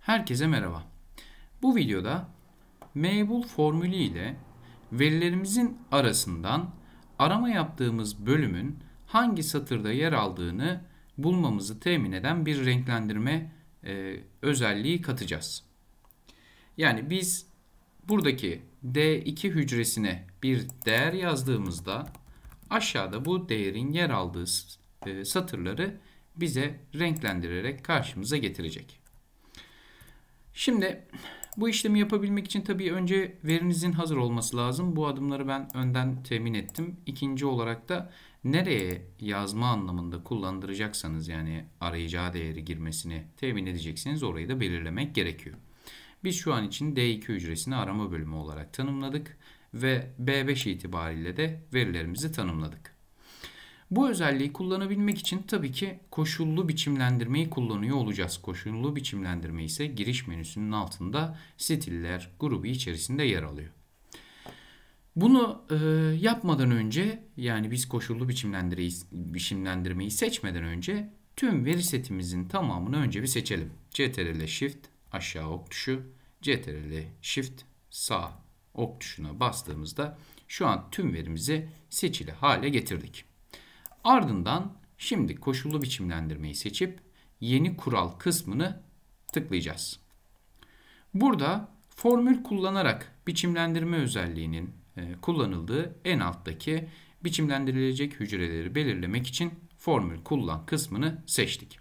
Herkese merhaba. Bu videoda meybul formülü ile verilerimizin arasından arama yaptığımız bölümün hangi satırda yer aldığını bulmamızı temin eden bir renklendirme e, özelliği katacağız. Yani biz buradaki D2 hücresine bir değer yazdığımızda aşağıda bu değerin yer aldığı e, satırları bize renklendirerek karşımıza getirecek. Şimdi bu işlemi yapabilmek için tabii önce verinizin hazır olması lazım. Bu adımları ben önden temin ettim. İkinci olarak da nereye yazma anlamında kullandıracaksanız yani arayacağı değeri girmesini temin edeceksiniz orayı da belirlemek gerekiyor. Biz şu an için D2 hücresini arama bölümü olarak tanımladık ve B5 itibariyle de verilerimizi tanımladık. Bu özelliği kullanabilmek için tabii ki koşullu biçimlendirmeyi kullanıyor olacağız. Koşullu biçimlendirme ise giriş menüsünün altında stiller grubu içerisinde yer alıyor. Bunu e, yapmadan önce yani biz koşullu biçimlendirmeyi, biçimlendirmeyi seçmeden önce tüm veri setimizin tamamını önce bir seçelim. CTRL Shift aşağı ok tuşu, CTRL Shift sağ ok tuşuna bastığımızda şu an tüm verimizi seçili hale getirdik. Ardından şimdi koşullu biçimlendirmeyi seçip yeni kural kısmını tıklayacağız. Burada formül kullanarak biçimlendirme özelliğinin e, kullanıldığı en alttaki biçimlendirilecek hücreleri belirlemek için formül kullan kısmını seçtik.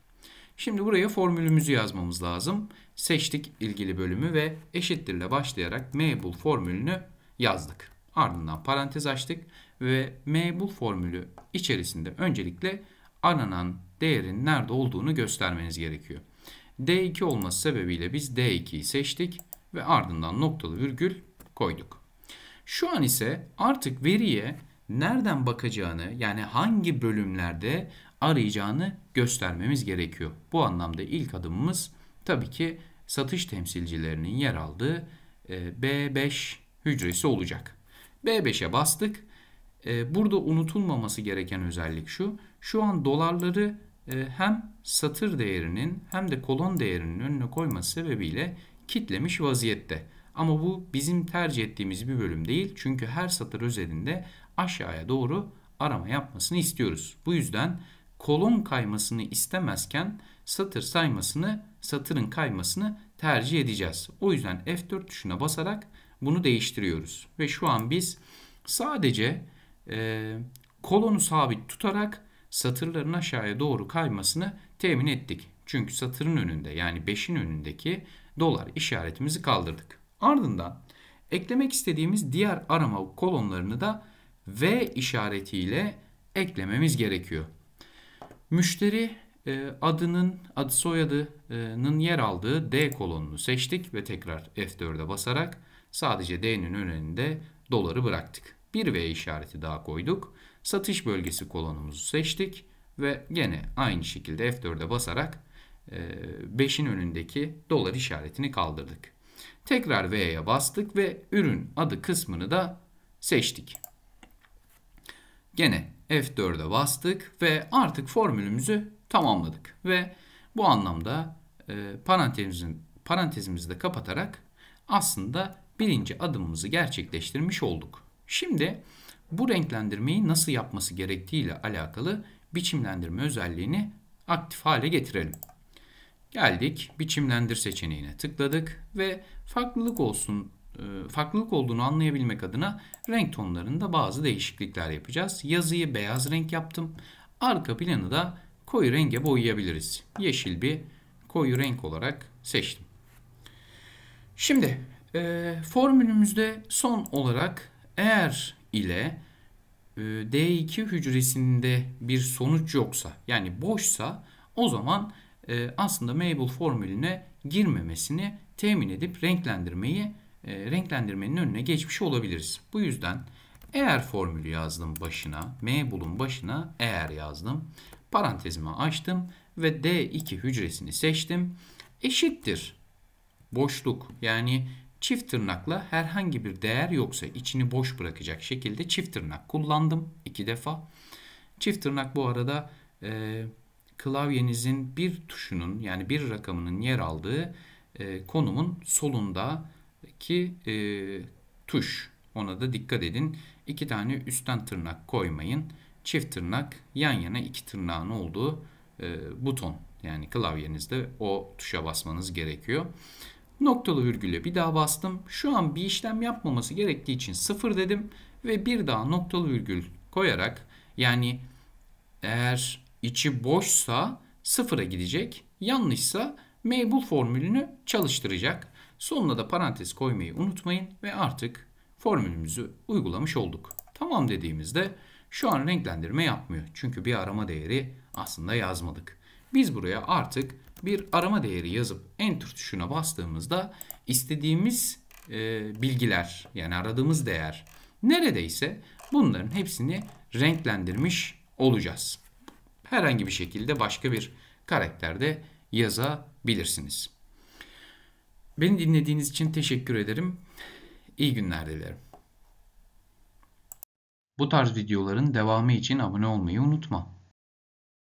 Şimdi buraya formülümüzü yazmamız lazım. Seçtik ilgili bölümü ve eşittirle başlayarak mebul formülünü yazdık. Ardından parantez açtık ve M formülü içerisinde öncelikle aranan değerin nerede olduğunu göstermeniz gerekiyor. D2 olması sebebiyle biz D2'yi seçtik ve ardından noktalı virgül koyduk. Şu an ise artık veriye nereden bakacağını yani hangi bölümlerde arayacağını göstermemiz gerekiyor. Bu anlamda ilk adımımız tabii ki satış temsilcilerinin yer aldığı e, B5 hücresi olacak. B5'e bastık ee, burada unutulmaması gereken özellik şu. Şu an dolarları e, hem satır değerinin hem de kolon değerinin önüne koyması sebebiyle kitlemiş vaziyette. Ama bu bizim tercih ettiğimiz bir bölüm değil. Çünkü her satır özelinde aşağıya doğru arama yapmasını istiyoruz. Bu yüzden kolon kaymasını istemezken satır saymasını, satırın kaymasını tercih edeceğiz. O yüzden F4 tuşuna basarak bunu değiştiriyoruz. Ve şu an biz sadece e, kolonu sabit tutarak satırların aşağıya doğru kaymasını temin ettik. Çünkü satırın önünde yani 5'in önündeki dolar işaretimizi kaldırdık. Ardından eklemek istediğimiz diğer arama kolonlarını da V işaretiyle eklememiz gerekiyor. Müşteri e, adının adı soyadının yer aldığı D kolonunu seçtik ve tekrar F4'e basarak sadece D'nin önünde doları bıraktık bir V işareti daha koyduk. Satış bölgesi kolonumuzu seçtik ve gene aynı şekilde F4'e basarak 5'in e, önündeki dolar işaretini kaldırdık. Tekrar V'ye bastık ve ürün adı kısmını da seçtik. Gene F4'e bastık ve artık formülümüzü tamamladık. Ve bu anlamda e, parantezimizi de kapatarak aslında birinci adımımızı gerçekleştirmiş olduk. Şimdi bu renklendirmeyi nasıl yapması gerektiği ile alakalı biçimlendirme özelliğini aktif hale getirelim. Geldik biçimlendir seçeneğine tıkladık ve farklılık olsun e, farklılık olduğunu anlayabilmek adına renk tonlarında bazı değişiklikler yapacağız. Yazıyı beyaz renk yaptım. Arka planı da koyu renge boyayabiliriz. Yeşil bir koyu renk olarak seçtim. Şimdi e, formülümüzde son olarak eğer ile e, D2 hücresinde bir sonuç yoksa yani boşsa o zaman e, aslında Mabel formülüne girmemesini temin edip renklendirmeyi e, renklendirmenin önüne geçmiş olabiliriz. Bu yüzden eğer formülü yazdım başına, Mabel'un başına eğer yazdım. Parantezimi açtım ve D2 hücresini seçtim. Eşittir. Boşluk yani Çift tırnakla herhangi bir değer yoksa içini boş bırakacak şekilde çift tırnak kullandım iki defa. Çift tırnak bu arada e, klavyenizin bir tuşunun yani bir rakamının yer aldığı e, konumun solundaki e, tuş. Ona da dikkat edin. İki tane üstten tırnak koymayın. Çift tırnak yan yana iki tırnağın olduğu e, buton. Yani klavyenizde o tuşa basmanız gerekiyor. Noktalı virgüle bir daha bastım. Şu an bir işlem yapmaması gerektiği için 0 dedim. Ve bir daha noktalı virgül koyarak yani eğer içi boşsa 0'a gidecek. Yanlışsa meybul formülünü çalıştıracak. Sonuna da parantez koymayı unutmayın ve artık formülümüzü uygulamış olduk. Tamam dediğimizde şu an renklendirme yapmıyor. Çünkü bir arama değeri aslında yazmadık. Biz buraya artık bir arama değeri yazıp enter tuşuna bastığımızda istediğimiz e, bilgiler yani aradığımız değer neredeyse bunların hepsini renklendirmiş olacağız. Herhangi bir şekilde başka bir karakterde yazabilirsiniz. Beni dinlediğiniz için teşekkür ederim. İyi günler dilerim. Bu tarz videoların devamı için abone olmayı unutma.